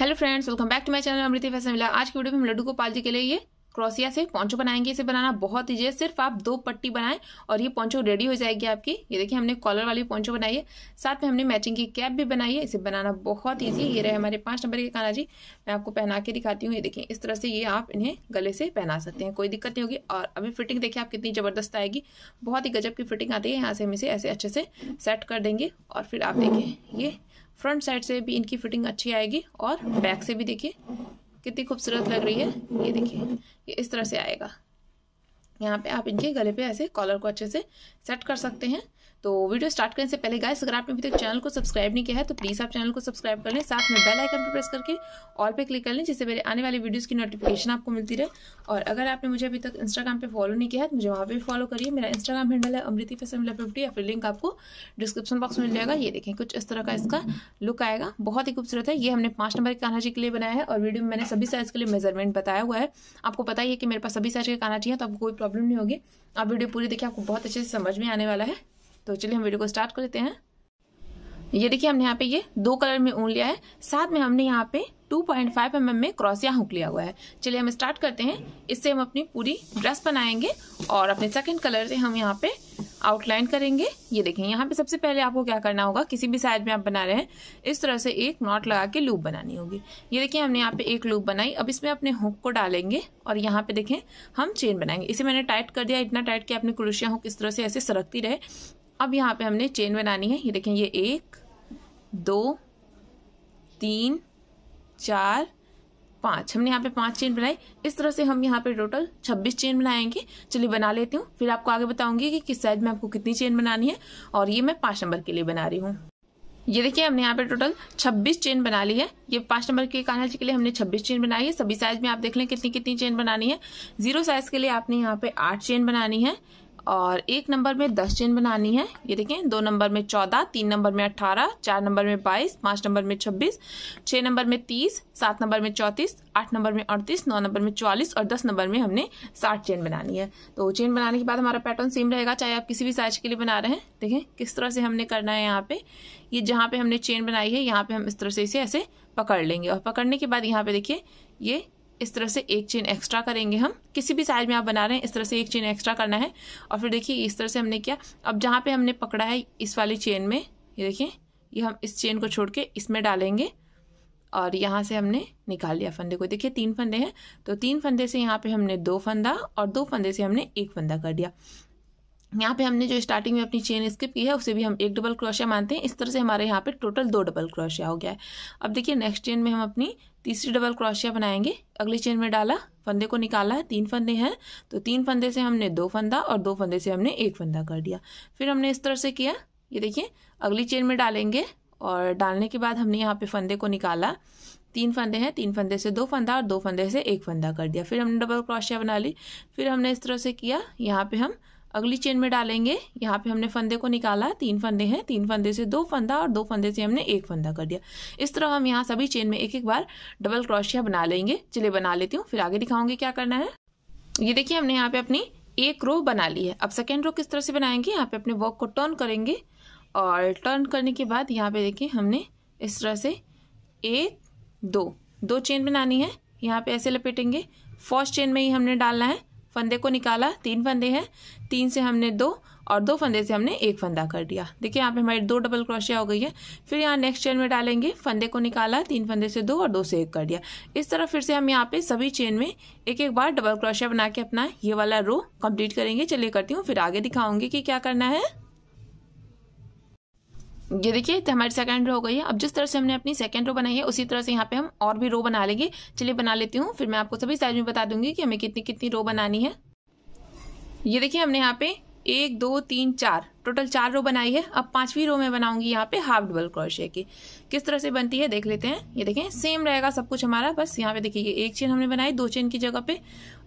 hello friends welcome back to my channel अमृति फैसला मिला आज की वीडियो में हम लड्डू गोपाल जी के लिए ये क्रोसिया से पॉन्चो बनाएंगे इसे बनाना बहुत ईजी है सिर्फ आप दो पट्टी बनाएं और ये पॉन्चो रेडी हो जाएगी आपकी ये देखिए हमने कॉलर वाली पॉन्चो बनाई है साथ में हमने मैचिंग की कैप भी बनाई है इसे बनाना बहुत ईजी ये रहे हमारे पाँच नंबर के काना जी मैं आपको पहना के दिखाती हूँ ये देखिए इस तरह से ये आप इन्हें गले से पहना सकते हैं कोई दिक्कत नहीं होगी और अभी फिटिंग देखिए आप कितनी ज़बरदस्त आएगी बहुत ही गजब की फिटिंग आती है यहाँ से हम इसे ऐसे अच्छे से सेट कर देंगे और फिर आप देखें ये फ्रंट साइड से भी इनकी फिटिंग अच्छी आएगी और बैक से भी देखिए कितनी खूबसूरत लग रही है ये देखिए ये इस तरह से आएगा यहाँ पे आप इनके गले पे ऐसे कॉलर को अच्छे से सेट कर सकते हैं तो वीडियो स्टार्ट करने से पहले गाइस अगर आपने अभी तक चैनल को सब्सक्राइब नहीं किया है तो प्लीज़ आप चैनल को सब्सक्राइब कर लें साथ में बेल आइकन पर प्रेस करके ऑल पे क्लिक कर लें जिससे मेरे आने वाली वीडियोस की नोटिफिकेशन आपको मिलती रहे और अगर आपने मुझे अभी तक इंस्टाग्राम पे फॉलो नहीं किया है तो मुझे वहाँ पर फॉलो करिए मेरा इंस्टाग्राम हैंडल है अमृति फैसमिला फिफ्टी या फिर लिंक आपको डिस्क्रिप्शन बॉक्स में मिल जाएगा ये देखें कुछ इस तरह का इसका लुक आएगा बहुत ही खूबसूरत है ये हमने पाँच नंबर के कान्हा जी के लिए बनाया है और वीडियो में मैंने सभी साइज़ के लिए मेजरमेंट बताया हुआ है आपको पता ही है कि मेरे पास सभी साइज़ के कान्हा जी हैं तो आपको कोई प्रॉब्लम नहीं होगी आप वीडियो पूरी देखिए आपको बहुत अच्छे से समझ में आने वाला है तो चलिए हम वीडियो को स्टार्ट कर लेते हैं ये देखिए हमने यहाँ पे ये दो कलर में ऊन लिया है साथ में हमने यहाँ पे 2.5 पॉइंट mm में क्रॉसिया हुक लिया हुआ है चलिए हम स्टार्ट करते हैं इससे हम अपनी पूरी ड्रेस बनाएंगे और अपने सेकंड कलर से हम यहाँ पे आउटलाइन करेंगे ये देखिए यहाँ पे सबसे पहले आपको क्या करना होगा किसी भी साइड में आप बना रहे हैं इस तरह से एक नॉट लगा के लूप बनानी होगी ये देखिए हमने यहाँ पे एक लूप बनाई अब इसमें अपने हुक को डालेंगे और यहाँ पे देखें हम चेन बनाएंगे इसे मैंने टाइट कर दिया इतना टाइट किया अपनी क्रोशिया हुक इस तरह से ऐसे सरकती रहे अब यहाँ पे हमने चेन बनानी है ये देखें ये एक दो तीन चार पाँच हमने यहाँ पे पांच चेन बनाई इस तरह से हम यहाँ पे टोटल छब्बीस चेन बनाएंगे चलिए बना लेती हूँ फिर आपको आगे बताऊंगी कि किस साइज में आपको कितनी चेन बनानी है और ये मैं पाँच नंबर के लिए बना रही हूँ ये देखिए हमने यहाँ पे टोटल 26 चेन बना ली है ये पांच नंबर के कान्हा जी के लिए हमने 26 चेन बनाई है सभी साइज में आप देख लें कितनी कितनी चेन बनानी है जीरो साइज के लिए आपने यहाँ पे आठ चेन बनानी है और एक नंबर में दस चेन बनानी है ये देखें दो नंबर में चौदह तीन नंबर में अट्ठारह चार नंबर में बाईस पाँच नंबर में छब्बीस छः नंबर में तीस सात नंबर में चौंतीस आठ नंबर में अड़तीस नौ नंबर में चौवालीस और दस नंबर में हमने साठ चेन बनानी है तो चेन बनाने के बाद हमारा पैटर्न सेम रहेगा चाहे आप किसी भी साइज के लिए बना रहे हैं देखें किस तरह से हमने करना है यहाँ पे ये जहाँ पे हमने चेन बनाई है यहाँ पे हम इस तरह से इसे ऐसे पकड़ लेंगे और पकड़ने के बाद यहाँ पे देखिए ये इस तरह से एक चेन एक्स्ट्रा करेंगे हम किसी भी साइज में आप बना रहे हैं इस तरह से एक चेन एक्स्ट्रा करना है और फिर देखिए इस तरह से हमने किया अब जहाँ पे हमने पकड़ा है इस वाली चेन में ये देखिए ये हम इस चेन को छोड़ के इसमें डालेंगे और यहाँ से हमने निकाल लिया फंदे को देखिए तीन फंदे हैं तो तीन फंदे से यहाँ पे हमने दो फंदा और दो फंदे से हमने एक फंदा कर दिया यहाँ पे हमने जो स्टार्टिंग में अपनी चेन स्किप की है उसे भी हम एक डबल क्रोशिया मानते हैं इस तरह से हमारे यहाँ पे टोटल दो डबल क्रोशिया हो गया है अब देखिए नेक्स्ट चेन में हम अपनी तीसरी डबल क्रोशिया बनाएंगे अगली चेन में डाला फंदे को निकाला है तीन फंदे हैं तो तीन फंदे से हमने दो फंदा और दो फंदे से हमने एक फंदा कर दिया फिर हमने इस तरह से किया ये देखिए अगली चेन में डालेंगे और डालने के बाद हमने यहाँ पे फंदे को निकाला तीन फंदे हैं तीन फंदे से दो फंदा और दो फंदे से एक फंदा कर दिया फिर हमने डबल क्रोशिया बना ली फिर हमने इस तरह से किया यहाँ पे हम अगली चेन में डालेंगे यहाँ पे हमने फंदे को निकाला तीन फंदे हैं तीन फंदे से दो फंदा और दो फंदे से हमने एक फंदा कर दिया इस तरह हम यहाँ सभी चेन में एक एक बार डबल क्रोशिया बना लेंगे चलिए बना लेती हूँ फिर आगे दिखाऊंगी क्या करना है ये देखिए हमने यहाँ पे अपनी एक रो बना ली है अब सेकेंड रो किस तरह से बनाएंगे यहाँ पे अपने वर्क को टर्न करेंगे और टर्न करने के बाद यहाँ पे देखिए हमने इस तरह से एक दो दो चेन बनानी है यहाँ पे ऐसे लपेटेंगे फर्स्ट चेन में ही हमने डालना है फंदे को निकाला तीन फंदे हैं तीन से हमने दो और दो फंदे से हमने एक फंदा कर दिया देखिए यहाँ पे हमारी दो डबल क्रोशिया हो गई है फिर यहाँ नेक्स्ट चेन में डालेंगे फंदे को निकाला तीन फंदे से दो और दो से एक कर दिया इस तरह फिर से हम यहाँ पे सभी चेन में एक एक बार डबल क्रोशिया बना के अपना ये वाला रो कंप्लीट करेंगे चलिए करती हूँ फिर आगे दिखाऊंगी कि क्या करना है ये देखिए तो हमारी सेकंड रो हो गई है अब जिस तरह से हमने अपनी सेकंड रो बनाई है उसी तरह से यहाँ पे हम और भी रो बना लेंगे चलिए बना लेती हूँ फिर मैं आपको सभी साइज में बता दूंगी कि हमें कितनी कितनी रो बनानी है ये देखिए हमने यहाँ पे एक दो तीन चार टोटल चार रो बनाई है अब पांचवी रो में बनाऊंगी यहाँ पे हाफ डबल क्रोशे की किस तरह से बनती है देख लेते हैं ये देखें सेम रहेगा सब कुछ हमारा बस यहाँ पे देखिए एक चेन हमने बनाई दो चेन की जगह पे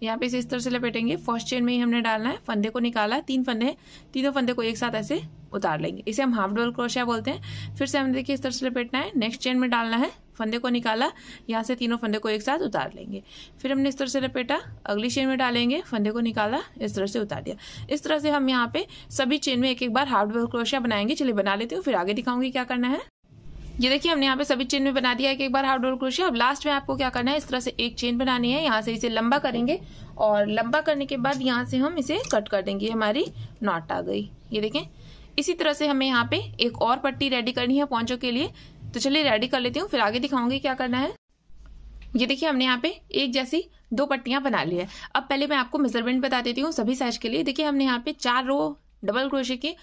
यहाँ पे इसे इस तरह से लपेटेंगे फर्स्ट चेन में ही हमने डालना है फंदे को निकाला तीन फंदे तीनों फंदे को एक साथ ऐसे उतार लेंगे इसे हम हाफ डबल क्रोशिया बोलते हैं फिर से हमें देखिए इस तरह से लपेटना है नेक्स्ट चेन में डालना है फंदे को निकाला यहाँ से तीनों फंदे को एक साथ उतार लेंगे फिर हमने इस तरह से लपेटा अगली चेन में डालेंगे फंदे को निकाला इस तरह से उतार दिया इस तरह से हम यहाँ पे सभी चेन में एक एक बार हाफ डबल क्रोशिया बनाएंगे चलिए बना लेते हो फिर आगे दिखाऊंगी क्या करना है ये देखिए हमने यहाँ पे सभी चेन में बना दिया है एक बार हाफ डबल क्रोशिया अब लास्ट में आपको क्या करना है इस तरह से एक चेन बनानी है यहाँ से इसे लंबा करेंगे और लंबा करने के बाद यहाँ से हम इसे कट कर देंगे हमारी नॉट आ गई ये देखें इसी तरह से हमें यहाँ पे एक और पट्टी रेडी करनी है पॉन्चों के लिए तो चलिए रेडी कर लेती हूँ फिर आगे दिखाऊंगी क्या करना है ये देखिए हमने यहाँ पे एक जैसी दो पट्टियां बना ली है अब पहले मैं आपको मेजरमेंट बता देती हूँ सभी साइज के लिए देखिए हमने यहाँ पे चार रो डबल क्रोशे की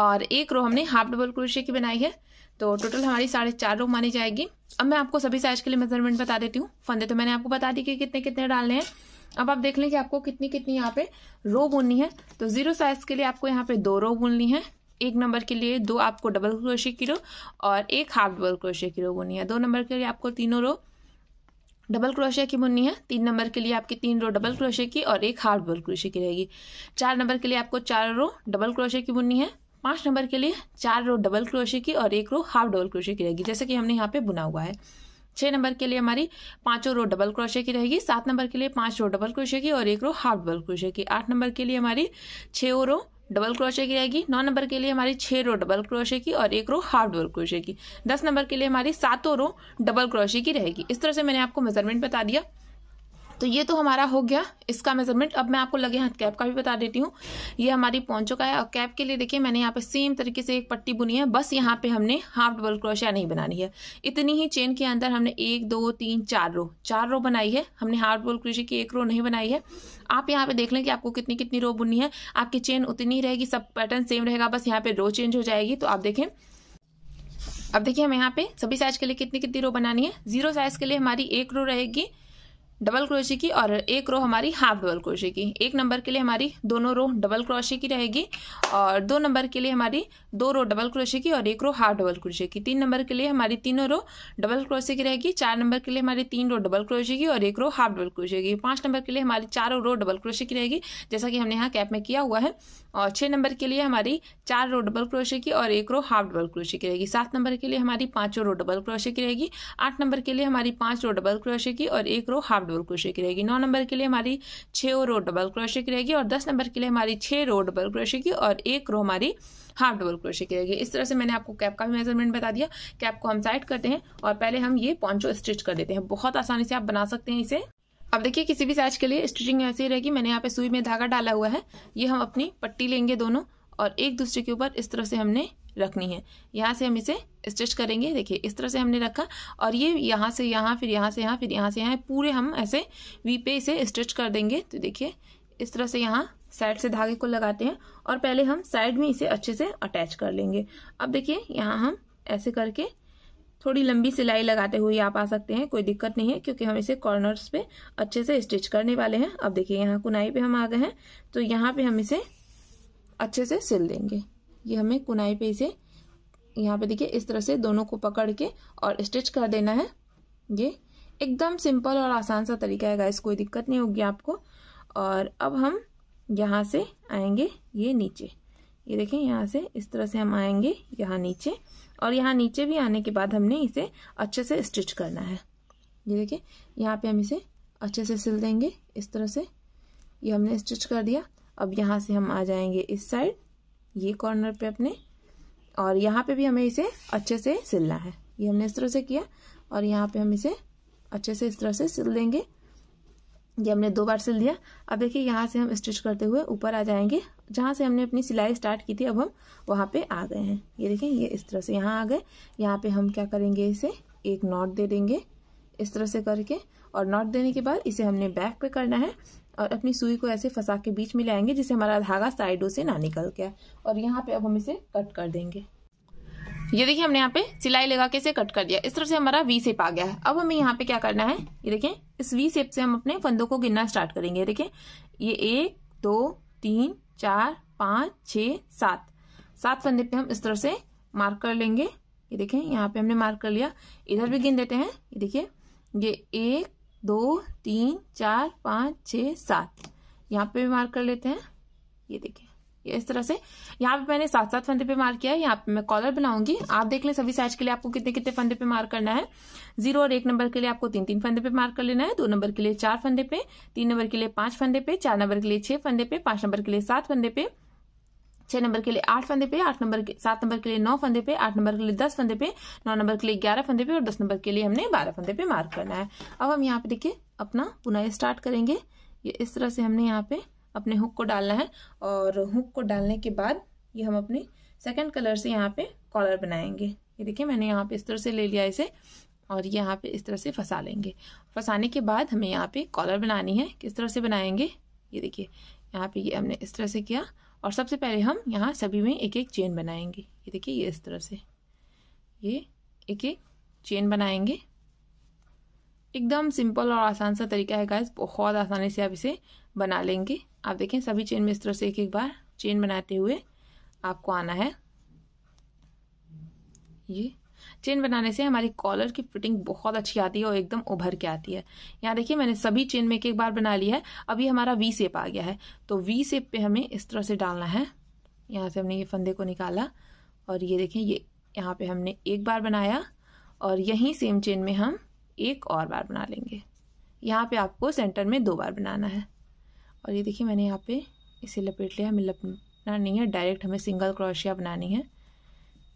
और एक रो हमने हाफ डबल क्रोशे की बनाई है तो टोटल हमारी साढ़े चार रो मानी जाएगी अब मैं आपको सभी साइज के लिए मेजरमेंट बता देती हूँ फंदे तो मैंने आपको बता दी कि कितने कितने डालने हैं अब आप देख लें कि आपको कितनी कितनी यहाँ पे रो बुननी है तो जीरो साइज के लिए आपको यहाँ पे दो रो बुननी है एक नंबर के लिए दो आपको डबल क्रोशे की रो और एक हाफ डबल क्रोशे की रो बुनी है दो नंबर के लिए आपको तीनों रो डबल क्रोशिया की बुननी है तीन नंबर के लिए आपकी तीन रो डबल क्रोशे की और एक हाफ डबल क्रोशे की रहेगी चार नंबर के लिए आपको चार रो डबल क्रोशे की बुननी है पाँच नंबर के लिए चार रो डबल क्रोशे की और एक रो हाफ डबल क्रोशे की रहेगी जैसे कि हमने यहाँ पे बुना हुआ है छः नंबर के लिए हमारी पांचों रो डबल क्रोशे की रहेगी सात नंबर के लिए पांच रो डबल क्रोशे की और एक रो हाफ डबल क्रोशे की आठ नंबर के लिए हमारी छः रो डबल क्रोशे की रहेगी नौ नंबर के लिए हमारी छः रो डबल क्रोशे की और एक रो हाफ डबल क्रोशे की दस नंबर के लिए हमारी सातों रो डबल क्रोशे की रहेगी इस तरह से मैंने आपको मेजरमेंट बता दिया तो ये तो हमारा हो गया इसका मेजरमेंट अब मैं आपको लगे हाथ कैप का भी बता देती हूँ ये हमारी पहुंच चुका है और कैप के लिए देखिए मैंने यहाँ पे सेम तरीके से एक पट्टी बुनी है बस यहाँ पे हमने हाफ डबल क्रोशिया नहीं बनानी है इतनी ही चेन के अंदर हमने एक दो तीन चार रो चार रो बनाई है हमने हाफ डबल क्रोशिया की एक रो नहीं बनाई है आप यहाँ पे देख लें कि आपको कितनी कितनी रो बुननी है आपकी चेन उतनी ही रहेगी सब पैटर्न सेम रहेगा बस यहाँ पे रो चेंज हो जाएगी तो आप देखें अब देखिए हम यहाँ पे सभी साइज के लिए कितनी कितनी रो बनानी है जीरो साइज के लिए हमारी एक रो रहेगी डबल क्रोशे की और एक रो हमारी हाफ डबल क्रोशे की एक नंबर के लिए हमारी दोनों रो डबल क्रोशे की रहेगी और दो नंबर के लिए हमारी दो रो डबल क्रोशे की और एक रो हाफ डबल क्रोशे की तीन नंबर के लिए हमारी तीनों रो डबल क्रोशे की रहेगी चार नंबर के लिए हमारी तीन रो डबल क्रोशे की और एक रो हाफ डबल क्रोशे की पाँच नंबर के लिए हमारी चारों रो डबल क्रोशे की रहेगी जैसा कि हमने यहाँ कैप में किया हुआ है और छः नंबर के लिए हमारी चार रो डबल क्रोशे की और एक रो हाफ डबल क्रोशे की रहेगी सात नंबर के लिए हमारी पाँचों रो डबल क्रोशे की रहेगी आठ नंबर के लिए हमारी पाँच रो डबल क्रोशे की और एक रो हाफ डबल क्रोशे की रहेगी नौ नंबर के लिए हमारी छः रो डबल क्रोशे की रहेगी और दस नंबर के लिए हमारी छः रो डबल क्रोशे की और एक रो हमारी हाफ डबल क्रोशे की रहेगी इस तरह से मैंने आपको कैप का भी मेजरमेंट बता दिया कैप को हम साइड करते हैं और पहले हम ये पॉन्चो स्टिच कर देते हैं बहुत आसानी से आप बना सकते हैं इसे अब देखिए किसी भी साइज के लिए स्टिचिंग ऐसी रहेगी मैंने यहाँ पे सुई में धागा डाला हुआ है ये हम अपनी पट्टी लेंगे दोनों और एक दूसरे के ऊपर इस तरह से हमने रखनी है यहाँ से हम इसे स्टिच करेंगे देखिए इस तरह से हमने रखा और ये यहाँ से यहाँ फिर यहाँ से यहाँ फिर यहाँ से यहाँ पूरे हम ऐसे वी पे इसे स्टिच कर देंगे तो देखिए इस तरह से यहाँ साइड से धागे को लगाते हैं और पहले हम साइड में इसे अच्छे से अटैच कर लेंगे अब देखिए यहाँ हम ऐसे करके थोड़ी लंबी सिलाई लगाते हुए आप आ सकते हैं कोई दिक्कत नहीं है क्योंकि हम इसे कॉर्नर्स पे अच्छे से स्टिच करने वाले हैं अब देखिए यहाँ कुनाई पे हम आ गए हैं तो यहाँ पे हम इसे अच्छे से सिल देंगे ये हमें कुनाई पे इसे यहाँ पे देखिए इस तरह से दोनों को पकड़ के और स्टिच कर देना है ये एकदम सिंपल और आसान सा तरीका है गाइस कोई दिक्कत नहीं होगी आपको और अब हम यहाँ से आएंगे ये नीचे ये देखें यहाँ से इस तरह से हम आएंगे यहाँ नीचे और यहाँ नीचे भी आने के बाद हमने इसे अच्छे से स्टिच करना है ये देखिए यहाँ पे हम इसे अच्छे से सिल देंगे इस तरह से ये हमने स्टिच कर दिया अब यहाँ से हम आ जाएंगे इस साइड ये कॉर्नर पे अपने और यहाँ पे भी हमें इसे अच्छे से सिलना है ये हमने इस तरह से किया और यहाँ पे हम इसे अच्छे से इस तरह से सिल देंगे ये हमने दो बार सिल दिया अब देखिए यहाँ से हम स्टिच करते हुए ऊपर आ जाएंगे जहाँ से हमने अपनी सिलाई स्टार्ट की थी अब हम वहाँ पे आ गए हैं ये देखें ये इस तरह से यहाँ आ गए यहाँ पे हम क्या करेंगे इसे एक नॉट दे देंगे इस तरह से करके और नॉट देने के बाद इसे हमने बैक पे करना है और अपनी सुई को ऐसे फंसा के बीच में लाएंगे जिससे हमारा धागा साइडों से ना निकल गया और यहाँ पर अब हम इसे कट कर देंगे ये देखिए हमने यहाँ पे सिलाई लगा के इसे कट कर दिया इस तरह से हमारा वी सेप आ गया है अब हमें यहाँ पे क्या करना है ये देखिए इस वी सेप से हम अपने फंदों को गिनना स्टार्ट करेंगे देखिए ये एक दो तीन चार पाँच छ सात सात फंदे पे हम इस तरह से मार्क कर लेंगे ये देखें यहाँ पे हमने मार्क कर लिया इधर भी गिन देते हैं ये देखिए ये एक दो तीन चार पाँच छ सात यहाँ पे भी मार्क कर लेते हैं ये देखिए ये इस तरह से यहाँ पे मैंने सात सात फंदे पे मार किया है यहाँ पे मैं कॉलर बनाऊंगी आप देख लें सभी साइज के लिए आपको कितने कितने फंदे पे मार करना है जीरो और एक नंबर के लिए आपको तीन तीन फंदे पे मार कर लेना है दो नंबर के लिए चार फंदे पे तीन नंबर के लिए पांच फंदे पे चार नंबर के लिए छह फंदे पे पांच नंबर के लिए सात फंदे पे छह नंबर के लिए आठ फंदे पे आठ नंबर के सात नंबर के लिए नौ फंदे पे आठ नंबर के लिए दस फंदे पे नौ नंबर के लिए ग्यारह फंदे पे और दस नंबर के लिए हमने बारह फंदे पे मार्क करना है अब हम यहाँ पे देखिए अपना बुनाई स्टार्ट करेंगे ये इस तरह से हमने यहाँ पे अपने हुक को डालना है और हुक को डालने के बाद ये हम अपने सेकंड कलर से यहाँ पे कॉलर बनाएंगे ये देखिए मैंने यहाँ पे इस तरह से ले लिया इसे और ये यहाँ पे इस तरह से फंसा लेंगे फंसाने के बाद हमें यहाँ पे कॉलर बनानी है किस तरह से बनाएंगे ये देखिए यहाँ पे ये हमने इस तरह से किया और सबसे पहले हम यहाँ सभी में एक एक चेन बनाएंगे ये देखिए ये इस तरह से ये एक एक चेन बनाएंगे एकदम सिंपल और आसान सा तरीका है गाइस बहुत आसानी से आप इसे बना लेंगे आप देखें सभी चेन में इस तरह से एक एक बार चेन बनाते हुए आपको आना है ये चेन बनाने से हमारी कॉलर की फिटिंग बहुत अच्छी आती है और एकदम उभर के आती है यहाँ देखिए मैंने सभी चेन में एक एक बार बना लिया है अभी हमारा वी सेप आ गया है तो वी सेप पे हमें इस तरह से डालना है यहाँ से हमने ये फंदे को निकाला और ये देखें ये यहाँ पे हमने एक बार बनाया और यहीं सेम चेन में हम एक और बार बना लेंगे यहाँ पे आपको सेंटर में दो बार बनाना है और ये देखिए मैंने यहाँ पे इसे लपेट लिया हमें लपना नहीं है डायरेक्ट हमें सिंगल क्रोशिया बनानी है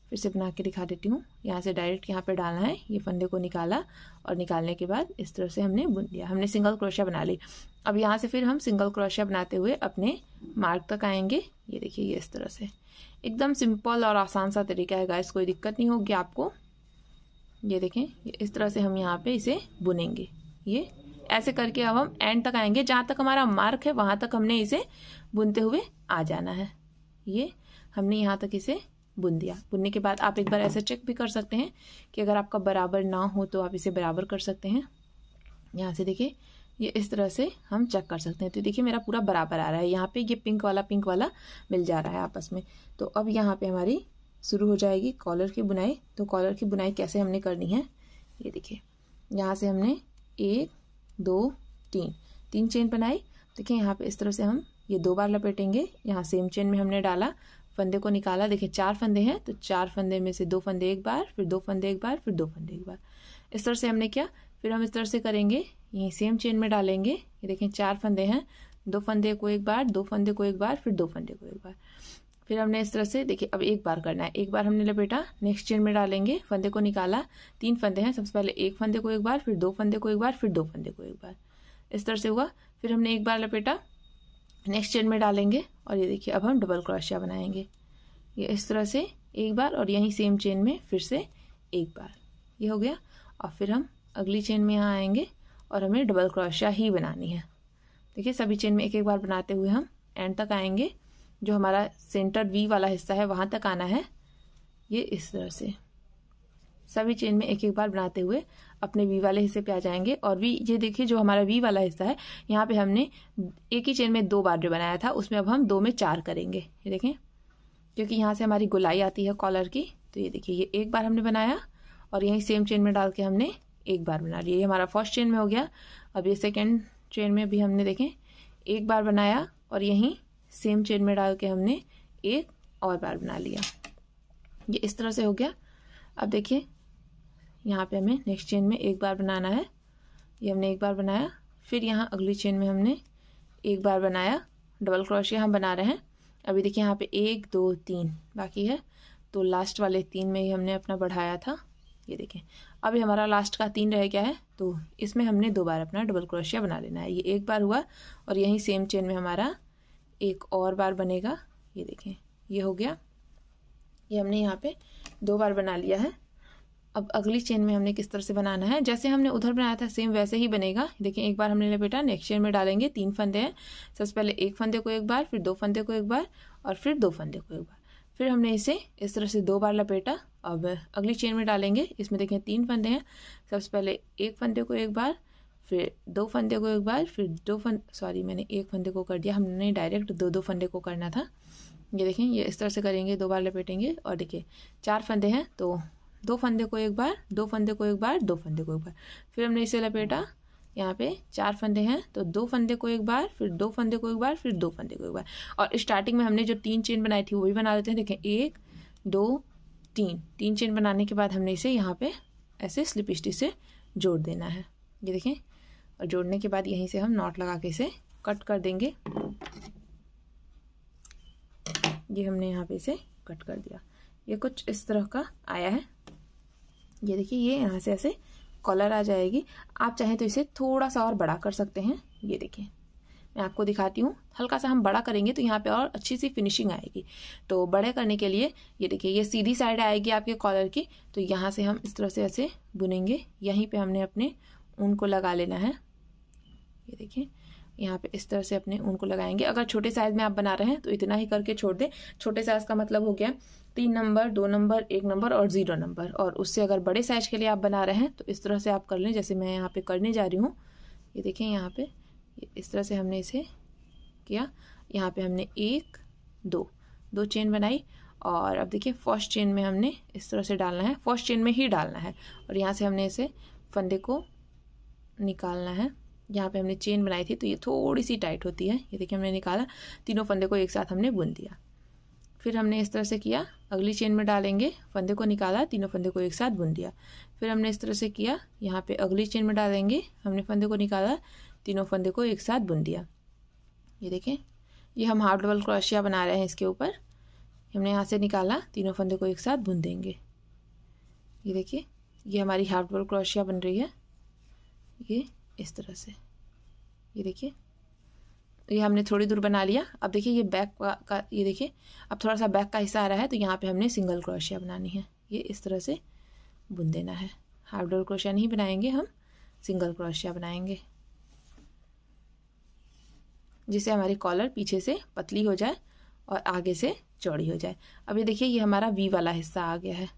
फिर से बना के दिखा देती हूँ यहाँ से डायरेक्ट यहाँ पे डालना है ये फंदे को निकाला और निकालने के बाद इस तरह से हमने बुन दिया हमने सिंगल क्रोशिया बना ली अब यहाँ से फिर हम सिंगल क्रोशिया बनाते हुए अपने मार्क तक आएंगे ये देखिए ये इस तरह से एकदम सिंपल और आसान सा तरीका है गाइस कोई दिक्कत नहीं होगी आपको ये देखें इस तरह से हम यहाँ पे इसे बुनेंगे ये ऐसे करके अब हम एंड तक आएंगे जहाँ तक हमारा मार्क है वहाँ तक हमने इसे बुनते हुए आ जाना है ये हमने यहाँ तक इसे बुन दिया बुनने के बाद आप एक बार ऐसे चेक भी कर सकते हैं कि अगर आपका बराबर ना हो तो आप इसे बराबर कर सकते हैं यहाँ से देखिए ये इस तरह से हम चेक कर सकते हैं तो देखिए मेरा पूरा बराबर आ रहा है यहाँ पे ये पिंक वाला पिंक वाला मिल जा रहा है आपस में तो अब यहाँ पे हमारी शुरू हो जाएगी कॉलर की बुनाई तो कॉलर की बुनाई कैसे हमने करनी है ये देखिए यहाँ से हमने एक दो तीन तीन चेन बनाई देखिए यहाँ पे इस तरह से हम ये दो बार लपेटेंगे यहाँ सेम चेन में हमने डाला फंदे को निकाला देखिए चार फंदे हैं तो चार फंदे में से दो फंदे एक बार फिर दो फंदे एक बार फिर दो फंदे एक बार इस तरह से हमने किया फिर हम इस तरह से करेंगे यहीं सेम चेन में डालेंगे ये देखें चार फंदे हैं दो फंदे को एक बार दो फंदे को एक बार फिर दो फंदे को एक बार फिर हमने इस तरह से देखिए अब एक बार करना है एक बार हमने लपेटा नेक्स्ट चेन में डालेंगे फंदे को निकाला तीन फंदे हैं सबसे पहले एक फंदे को एक बार फिर दो फंदे को एक बार फिर दो फंदे को एक बार इस तरह से हुआ फिर हमने एक बार लपेटा नेक्स्ट चेन में डालेंगे और ये देखिए अब हम डबल क्रोशिया बनाएंगे ये इस तरह से एक बार और यहीं सेम चेन में फिर से एक बार ये हो गया और फिर हम अगली चेन में यहाँ आएंगे और हमें डबल क्रोशिया ही बनानी है देखिए सभी चेन में एक एक बार बनाते हुए हम एंड तक आएंगे जो हमारा सेंटर वी वाला हिस्सा है वहाँ तक आना है ये इस तरह से सभी चेन में एक एक बार बनाते हुए अपने वी वाले हिस्से पे आ जाएंगे और वी ये देखिए जो हमारा वी वाला हिस्सा है यहाँ पे हमने एक ही चेन में दो बार्डर बनाया था उसमें अब हम दो में चार करेंगे ये देखें क्योंकि यहाँ से हमारी गुलाई आती है कॉलर की तो ये देखिए ये एक बार हमने बनाया और यहीं सेम चेन में डाल के हमने एक बार बना लिया ये हमारा फर्स्ट चेन में हो गया अब ये सेकेंड चेन में भी हमने देखें एक बार बनाया और यहीं सेम चेन में डाल के हमने एक और बार बना लिया ये इस तरह से हो गया अब देखिए यहाँ पे हमें नेक्स्ट चेन में एक बार बनाना है ये हमने एक बार बनाया फिर यहाँ अगली चेन में हमने एक बार बनाया डबल क्रोशिया हम बना रहे हैं अभी देखिए यहाँ पे एक दो तीन बाकी है तो लास्ट वाले तीन में ही हमने अपना बढ़ाया था ये देखें अभी हमारा लास्ट का तीन रह गया है तो इसमें हमने दो बार अपना डबल क्रोशिया बना लेना है ये एक बार हुआ और यही सेम चेन में हमारा एक और बार बनेगा ये देखें ये हो गया ये हमने यहाँ पे दो बार बना लिया है अब अगली चेन में हमने किस तरह से बनाना है जैसे हमने उधर बनाया था सेम वैसे ही बनेगा देखिए एक बार हमने लपेटा नेक्स्ट चेन में डालेंगे तीन फंदे हैं सबसे पहले एक फंदे को एक बार फिर दो फंदे को एक बार और फिर दो फंदे को एक बार फिर हमने इसे इस तरह से दो बार लपेटा अब अगली चेन में डालेंगे इसमें देखें तीन फंदे हैं सबसे पहले एक फंदे को एक बार फिर दो फंदे को एक बार फिर दो फंद सॉरी मैंने एक फंदे को कर दिया हमने डायरेक्ट दो दो फंदे को करना था ये देखें ये इस तरह से करेंगे दो बार लपेटेंगे और देखिए चार फंदे हैं तो दो फंदे को एक बार दो फंदे को एक बार दो फंदे को एक बार फिर हमने इसे लपेटा यहाँ पे चार फंदे हैं तो दो फंदे को एक बार फिर दो फंदे को एक बार फिर दो फंदे को एक बार और स्टार्टिंग में हमने जो तीन चेन बनाई थी वो भी बना देते हैं देखें एक दो तीन तीन चेन बनाने के बाद हमने इसे यहाँ पे ऐसे स्लिप स्टिच से जोड़ देना है ये देखें और जोड़ने के बाद यहीं से हम नॉट लगा के इसे कट कर देंगे ये हमने यहाँ पे इसे कट कर दिया ये कुछ इस तरह का आया है ये देखिए ये यहाँ से ऐसे कॉलर आ जाएगी आप चाहें तो इसे थोड़ा सा और बड़ा कर सकते हैं ये देखिए मैं आपको दिखाती हूँ हल्का सा हम बड़ा करेंगे तो यहाँ पे और अच्छी सी फिनिशिंग आएगी तो बड़े करने के लिए ये देखिए ये सीधी साइड आएगी आपके कॉलर की तो यहाँ से हम इस तरह से ऐसे बुनेंगे यहीं पे हमने अपने ऊन को लगा लेना है ये देखिए यहाँ पे इस तरह से अपने ऊन को लगाएंगे अगर छोटे साइज में आप बना रहे हैं तो इतना ही करके छोड़ दें छोटे साइज का मतलब हो गया तीन नंबर दो नंबर एक नंबर और ज़ीरो नंबर और उससे अगर बड़े साइज के लिए आप बना रहे हैं तो इस तरह से आप कर लें जैसे मैं यहाँ पे करने जा रही हूँ ये देखें यहाँ पे इस तरह से हमने इसे किया यहाँ पे हमने एक दो दो चेन बनाई और अब देखिए फर्स्ट चेन में हमने इस तरह से डालना है फर्स्ट चेन में ही डालना है और यहाँ से हमने इसे फंदे को निकालना है यहाँ पे हमने चेन बनाई थी तो ये थोड़ी सी टाइट होती है ये देखिए हमने निकाला तीनों फंदे को एक साथ हमने बुन दिया फिर हमने इस तरह से किया अगली चेन में डालेंगे फंदे को निकाला तीनों फंदे को एक साथ बुन दिया फिर हमने इस तरह से किया यहाँ पे अगली चेन में डालेंगे हमने फंदे को निकाला तीनों फंदे को एक साथ बुन दिया ये देखें ये हम हाफ डबल क्रोशिया बना रहे हैं इसके ऊपर हमने यहाँ से निकाला तीनों फंदे को एक साथ बुन देंगे ये देखिए ये हमारी हाफ डबल क्रोशिया बन रही है ये इस तरह से ये देखिए ये हमने थोड़ी दूर बना लिया अब देखिए ये बैक का, का ये देखिए अब थोड़ा सा बैक का हिस्सा आ रहा है तो यहाँ पे हमने सिंगल क्रोशिया बनानी है ये इस तरह से बुन देना है हाफ डोर क्रोशिया नहीं बनाएंगे हम सिंगल क्रोशिया बनाएंगे जिससे हमारी कॉलर पीछे से पतली हो जाए और आगे से चौड़ी हो जाए अब ये देखिए ये हमारा वी वाला हिस्सा आ गया है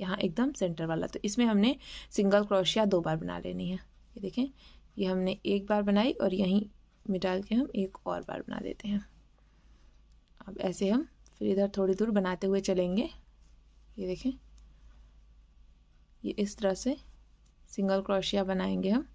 यहाँ एकदम सेंटर वाला तो इसमें हमने सिंगल क्रोशिया दो बार बना लेनी है ये देखें ये हमने एक बार बनाई और यहीं में डाल के हम एक और बार बना देते हैं अब ऐसे हम फिर इधर थोड़ी दूर बनाते हुए चलेंगे ये देखें ये इस तरह से सिंगल क्रोशिया बनाएंगे हम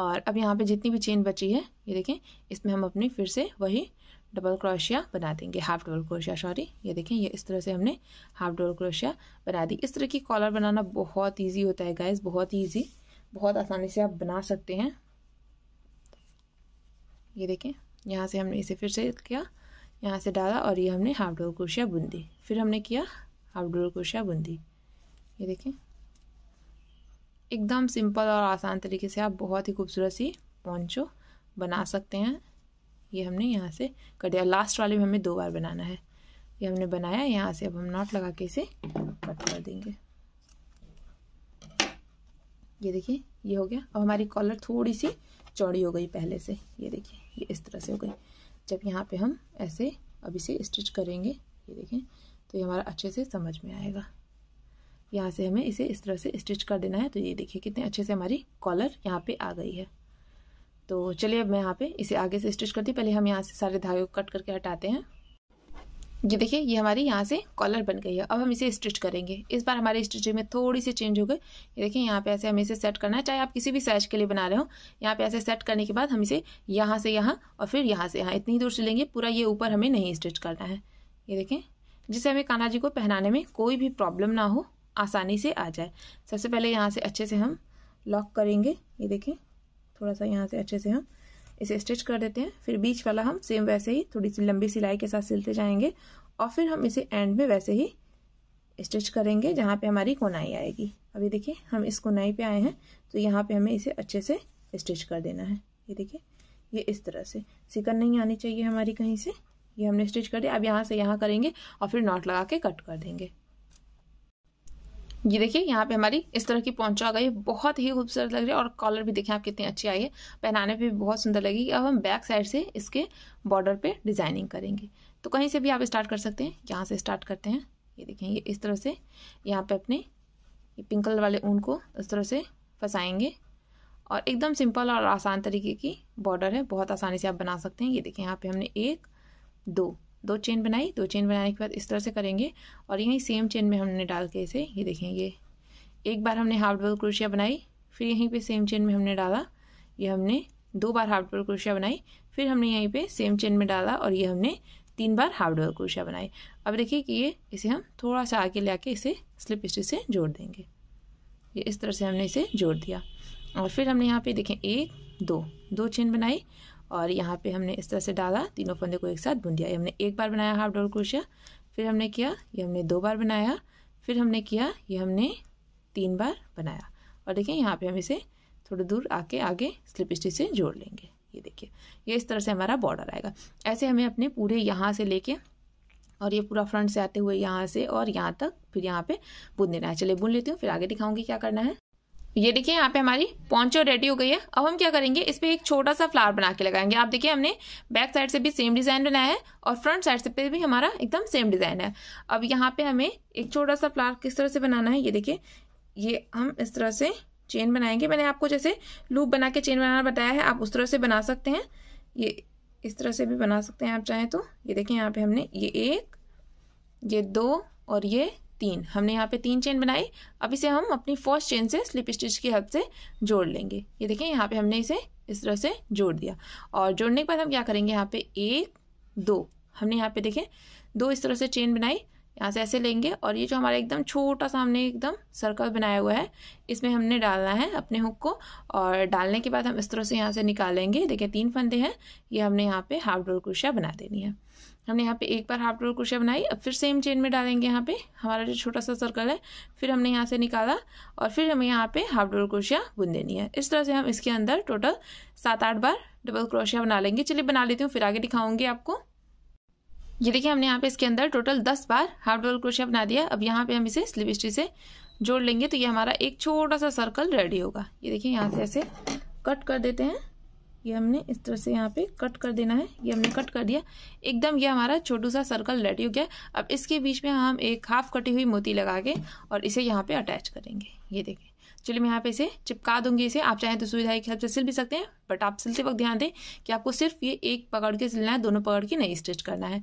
और अब यहाँ पे जितनी भी चेन बची है ये देखें इसमें हम अपनी फिर से वही डबल क्रोशिया बना देंगे हाफ डबल क्रोशिया सॉरी ये देखें ये इस तरह से हमने हाफ डबल क्रोशिया बना दी इस तरह की कॉलर बनाना बहुत ईजी होता है गाइज बहुत ईजी बहुत आसानी से आप बना सकते हैं ये देखें यहाँ से हमने इसे फिर से किया यहाँ से डाला और ये हमने हाफ डोर क्रोशिया बुंदी फिर हमने किया हाफ डोर क्रोशिया बुंदी ये देखें एकदम सिंपल और आसान तरीके से आप बहुत ही खूबसूरत सी पॉन्चो बना सकते हैं ये हमने यहाँ से कर दिया लास्ट वाले में हमें दो बार बनाना है ये हमने बनाया यहाँ से अब हम नॉट लगा के इसे कट कर देंगे ये देखिए ये हो गया अब हमारी कॉलर थोड़ी सी चौड़ी हो गई पहले से ये देखिए ये इस तरह से हो गई जब यहाँ पे हम ऐसे अब इसे स्टिच करेंगे ये देखें तो ये हमारा अच्छे से समझ में आएगा यहाँ से हमें इसे इस तरह से स्टिच कर देना है तो ये देखिए कितने अच्छे से हमारी कॉलर यहाँ पे आ गई है तो चलिए अब मैं यहाँ पे इसे आगे से स्टिच करती पहले हम यहाँ से सारे धागे को कट करके हटाते हैं ये देखिए ये हमारी यहाँ से कॉलर बन गई है अब हम इसे स्टिच करेंगे इस बार हमारी स्टिचिंग में थोड़ी सी चेंज हो गई ये देखिए यहाँ पे ऐसे हमें इसे सेट करना है चाहे आप किसी भी साइज के लिए बना रहे हो यहाँ पे ऐसे सेट करने के बाद हम इसे यहाँ से यहाँ और फिर यहाँ से यहाँ इतनी दूर से लेंगे पूरा ये ऊपर हमें नहीं स्टिच करना है ये देखें जिससे हमें कान्हा जी को पहनाने में कोई भी प्रॉब्लम ना हो आसानी से आ जाए सबसे पहले यहाँ से अच्छे से हम लॉक करेंगे ये देखें थोड़ा सा यहाँ से अच्छे से हम इसे स्टिच कर देते हैं फिर बीच वाला हम सेम वैसे ही थोड़ी सी लंबी सिलाई के साथ सिलते जाएंगे और फिर हम इसे एंड में वैसे ही स्टिच करेंगे जहाँ पे हमारी कोनाई आएगी अभी देखिए हम इस कोनाई पे आए हैं तो यहाँ पे हमें इसे अच्छे से स्टिच कर देना है ये देखिए ये इस तरह से सिकन नहीं आनी चाहिए हमारी कहीं से ये हमने स्टिच कर दिया अब यहाँ से यहाँ करेंगे और फिर नॉट लगा के कट कर देंगे ये देखिए यहाँ पे हमारी इस तरह की पहुंचा आ गई बहुत ही खूबसूरत लग रही है और कॉलर भी देखें आप कितनी अच्छी आई है पहनाने पे भी बहुत सुंदर लगेगी अब हम बैक साइड से इसके बॉर्डर पे डिजाइनिंग करेंगे तो कहीं से भी आप स्टार्ट कर सकते हैं यहाँ से स्टार्ट करते हैं ये देखें ये इस तरह से यहाँ पे अपने पिंकल पिंक कलर वाले ऊन को इस तरह से फंसाएंगे और एकदम सिंपल और आसान तरीके की बॉर्डर है बहुत आसानी से आप बना सकते हैं ये देखें यहाँ पे हमने एक दो दो चेन बनाई दो चेन बनाने के बाद इस तरह से करेंगे और यहीं सेम चेन में हमने डाल के इसे ये देखेंगे एक बार हमने हाफ डबल क्रोशिया बनाई फिर यहीं पे सेम चेन में हमने डाला ये हमने दो बार हाफ डबल क्रोशिया बनाई फिर हमने यहीं पे सेम चेन में डाला और ये हमने तीन बार हाफ डबल क्रोशिया बनाई अब देखिए कि ये इसे हम थोड़ा सा आगे ले आके इसे स्लिप स्टिच से जोड़ देंगे ये इस तरह से हमने इसे जोड़ दिया और फिर हमने यहाँ पे देखें एक दो दो चेन बनाई और यहाँ पे हमने इस तरह से डाला तीनों फंदे को एक साथ बुन दिया ये हमने एक बार बनाया हाफ डबल क्रोशिया फिर हमने किया ये हमने दो बार बनाया फिर हमने किया ये हमने तीन बार बनाया और देखिए यहाँ पे हम इसे थोड़ी दूर आके आगे स्लिप स्टिच से जोड़ लेंगे ये देखिए ये इस तरह से हमारा बॉर्डर आएगा ऐसे हमें अपने पूरे यहाँ से लेके और ये पूरा फ्रंट से आते हुए यहाँ से और यहाँ तक फिर यहाँ पे बुन देना है चलिए बुन लेती हूँ फिर आगे दिखाऊंगी क्या करना है ये देखिए यहाँ पे हमारी पॉन्चो रेडी हो गई है अब हम क्या करेंगे इस पर एक छोटा सा फ्लावर बना के लगाएंगे आप देखिए हमने बैक साइड से भी सेम डिज़ाइन बनाया है और फ्रंट साइड से पे भी हमारा एकदम सेम डिज़ाइन है अब यहाँ पे हमें एक छोटा सा फ्लावर किस तरह से बनाना है ये देखिए ये हम इस तरह से चेन बनाएंगे मैंने आपको जैसे लूप बना के चेन बनाना बताया है आप उस तरह से बना सकते हैं ये इस तरह से भी बना सकते हैं आप चाहें तो ये देखिए यहाँ पे हमने ये एक ये दो और ये तीन हमने यहाँ पे तीन चेन बनाई अब इसे हम अपनी फर्स्ट चेन से स्लिप स्टिच की हेल्प से जोड़ लेंगे ये देखें यहाँ पे हमने इसे इस तरह से जोड़ दिया और जोड़ने के बाद हम क्या करेंगे यहाँ पे एक दो हमने यहाँ पे देखें दो इस तरह से चेन बनाई यहाँ से ऐसे लेंगे और ये जो हमारा एकदम छोटा सा हमने एकदम सर्कल बनाया हुआ है इसमें हमने डालना है अपने हुक को और डालने के बाद हम इस तरह से यहाँ से निकालेंगे देखिए तीन फंदे हैं ये हमने यहाँ पे हाफ डोर क्रोशिया बना देनी है हमने यहाँ पे एक बार हाफ डबल क्रोशिया बनाई अब फिर सेम चेन में डालेंगे यहाँ पे हमारा जो छोटा सा सर्कल है फिर हमने यहाँ से निकाला और फिर हमें यहाँ पे हाफ डबल क्रोशिया बुन देनी है इस तरह से हम इसके अंदर टोटल सात आठ बार डबल क्रोशिया बना लेंगे चलिए बना लेती हूँ फिर आगे दिखाऊंगी आपको ये देखिए हमने यहाँ पे इसके अंदर टोटल दस बार हाफ डबल क्रोशिया बना दिया अब यहाँ पे हम इसे स्लिप स्टिच से जोड़ लेंगे तो ये हमारा एक छोटा सा सर्कल रेडी होगा ये देखिए यहाँ से ऐसे कट कर देते हैं ये हमने इस तरह से यहाँ पे कट कर देना है ये हमने कट कर दिया एकदम ये हमारा छोटू सा सर्कल रेडी हो गया अब इसके बीच में हम एक हाफ कटी हुई मोती लगा के और इसे यहाँ पे अटैच करेंगे ये देखें चलिए मैं यहाँ पे इसे चिपका दूंगी इसे आप चाहें तो सुविधा के हिसाब से सिल भी सकते हैं बट आप सिलते वक्त ध्यान दें कि आपको सिर्फ ये एक पकड़ के सिलना है दोनों पकड़ के नहीं स्टिच करना है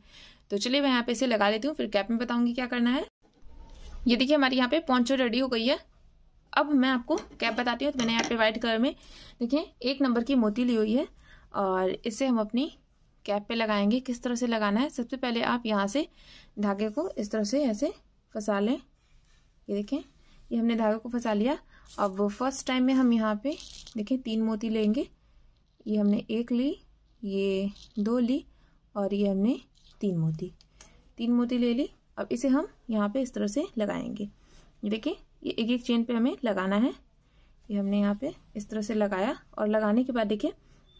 तो चलिए मैं यहाँ पे इसे लगा लेती हूँ फिर कैप में बताऊँगी क्या करना है ये देखिए हमारे यहाँ पे पॉन्चो रेडी हो गई है अब मैं आपको कैप बताती हूँ तो मैंने यहाँ पे वाइट कलर में देखिए एक नंबर की मोती ली हुई है और इसे हम अपनी कैप पे लगाएंगे किस तरह से लगाना है सबसे पहले आप यहाँ से धागे को इस तरह से ऐसे फंसा लें ये देखें ये हमने धागे को फंसा लिया अब फर्स्ट टाइम में हम यहाँ पे देखें तीन मोती लेंगे ये हमने एक ली ये दो ली और ये हमने तीन मोती तीन मोती ले ली अब इसे हम यहाँ पे इस तरह से लगाएंगे ये देखिए ये एक एक चेन पे हमें लगाना है ये हमने यहाँ पे इस तरह से लगाया और लगाने के बाद देखिए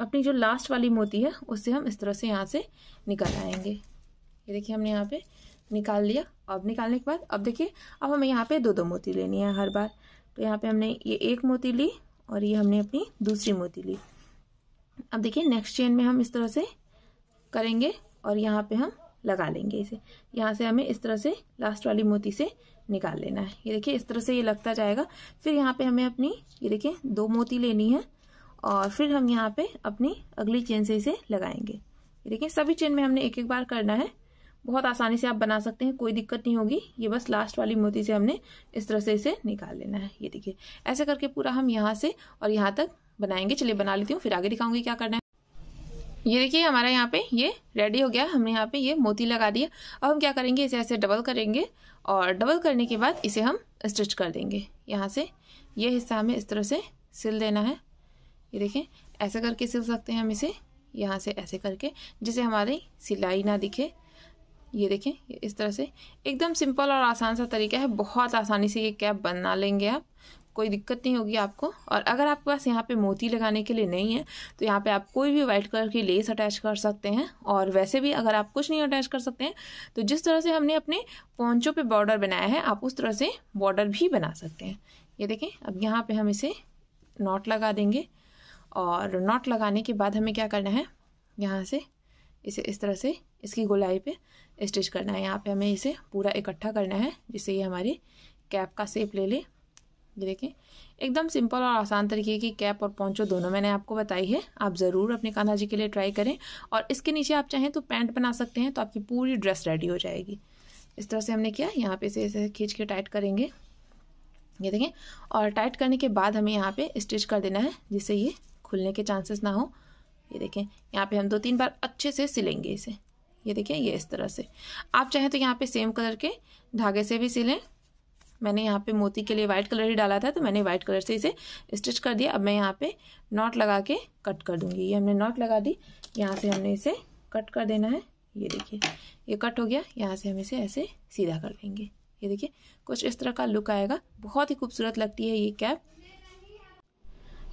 अपनी जो लास्ट वाली मोती है उससे हम इस तरह से यहाँ से निकाल आएंगे ये देखिए हमने यहाँ पे निकाल लिया अब निकालने के बाद अब देखिए अब हमें यहाँ पे दो दो मोती लेनी है हर बार तो यहाँ पे हमने ये एक मोती ली और ये हमने अपनी दूसरी मोती ली अब देखिए नेक्स्ट चेन में हम इस तरह से करेंगे और यहाँ पे हम लगा लेंगे इसे यहाँ से हमें इस तरह से लास्ट वाली मोती से निकाल लेना है ये देखिए इस तरह से ये लगता जाएगा फिर यहाँ पे हमें अपनी ये देखिए दो मोती लेनी है और फिर हम यहाँ पे अपनी अगली चेन से इसे लगाएंगे ये देखिए सभी चेन में हमने एक एक बार करना है बहुत आसानी से आप बना सकते हैं कोई दिक्कत नहीं होगी ये बस लास्ट वाली मोती से हमने इस तरह से इसे निकाल लेना है ये देखिए ऐसे करके पूरा हम यहाँ से और यहाँ तक बनाएंगे चलिए बना लेती हूँ फिर आगे दिखाऊंगी क्या करना है ये देखिए हमारा यहाँ पे ये रेडी हो गया हमने यहाँ पे ये मोती लगा दिया अब हम क्या करेंगे इसे ऐसे डबल करेंगे और डबल करने के बाद इसे हम स्टिच कर देंगे यहाँ से ये हिस्सा हमें इस तरह से सिल देना है ये देखें ऐसे करके सिल सकते हैं हम इसे यहाँ से ऐसे करके जिसे हमारी सिलाई ना दिखे ये देखें इस तरह से एकदम सिंपल और आसान सा तरीका है बहुत आसानी से ये कैप बना लेंगे आप कोई दिक्कत नहीं होगी आपको और अगर आपके पास यहाँ पे मोती लगाने के लिए नहीं है तो यहाँ पे आप कोई भी वाइट कलर की लेस अटैच कर सकते हैं और वैसे भी अगर आप कुछ नहीं अटैच कर सकते हैं तो जिस तरह से हमने अपने पौचों पर बॉर्डर बनाया है आप उस तरह से बॉर्डर भी बना सकते हैं ये देखें अब यहाँ पर हम इसे नॉट लगा देंगे और नॉट लगाने के बाद हमें क्या करना है यहाँ से इसे इस तरह से इसकी गोलाई पर स्टिच करना है यहाँ पर हमें इसे पूरा इकट्ठा करना है जिससे ये हमारी कैप का सेप ले ले ये देखें एकदम सिंपल और आसान तरीके की कैप और पोंचो दोनों मैंने आपको बताई है आप ज़रूर अपने कान्हा जी के लिए ट्राई करें और इसके नीचे आप चाहें तो पैंट बना सकते हैं तो आपकी पूरी ड्रेस रेडी हो जाएगी इस तरह से हमने किया यहाँ पे इसे इसे खींच के टाइट करेंगे ये देखें और टाइट करने के बाद हमें यहाँ पर स्टिच कर देना है जिससे ये खुलने के चांसेस ना हो ये देखें यहाँ पर हम दो तीन बार अच्छे से सिलेंगे इसे ये देखें ये इस तरह से आप चाहें तो यहाँ पर सेम कलर के धागे से भी सिलें मैंने यहाँ पे मोती के लिए वाइट कलर ही डाला था तो मैंने वाइट कलर से इसे स्टिच कर दिया अब मैं यहाँ पे नॉट लगा के कट कर दूंगी ये हमने नॉट लगा दी यहाँ से हमने इसे कट कर देना है ये देखिए ये कट हो गया यहाँ से हम इसे ऐसे सीधा कर लेंगे ये देखिए कुछ इस तरह का लुक आएगा बहुत ही खूबसूरत लगती है ये कैप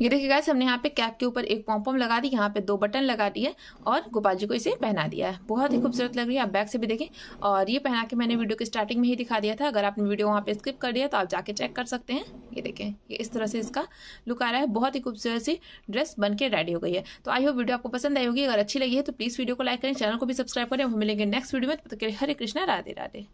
ये देखिए गाइस हमने यहाँ पे कैप के ऊपर एक पॉम्पॉम लगा दी यहाँ पे दो बटन लगा दिए और गोपाल जी को इसे पहना दिया है बहुत ही खूबसूरत लग रही है आप बैक से भी देखें और ये पहना के मैंने वीडियो के स्टार्टिंग में ही दिखा दिया था अगर आपने वीडियो वहाँ पे स्किप कर दिया तो आप जाके चेक कर सकते हैं ये देखें ये इस तरह से इसका लुक आ रहा है बहुत ही खूबसूरत सी ड्रेस बन के रेडी हो गई है तो आई होप वीडियो आपको पसंद आई होगी अगर अच्छी लगी है तो प्लीज़ वीडियो को लाइक करें चैनल को भी सब्सक्राइब करें हम मिलेंगे नेक्स्ट वीडियो में तो हरे कृष्णा राधे राधे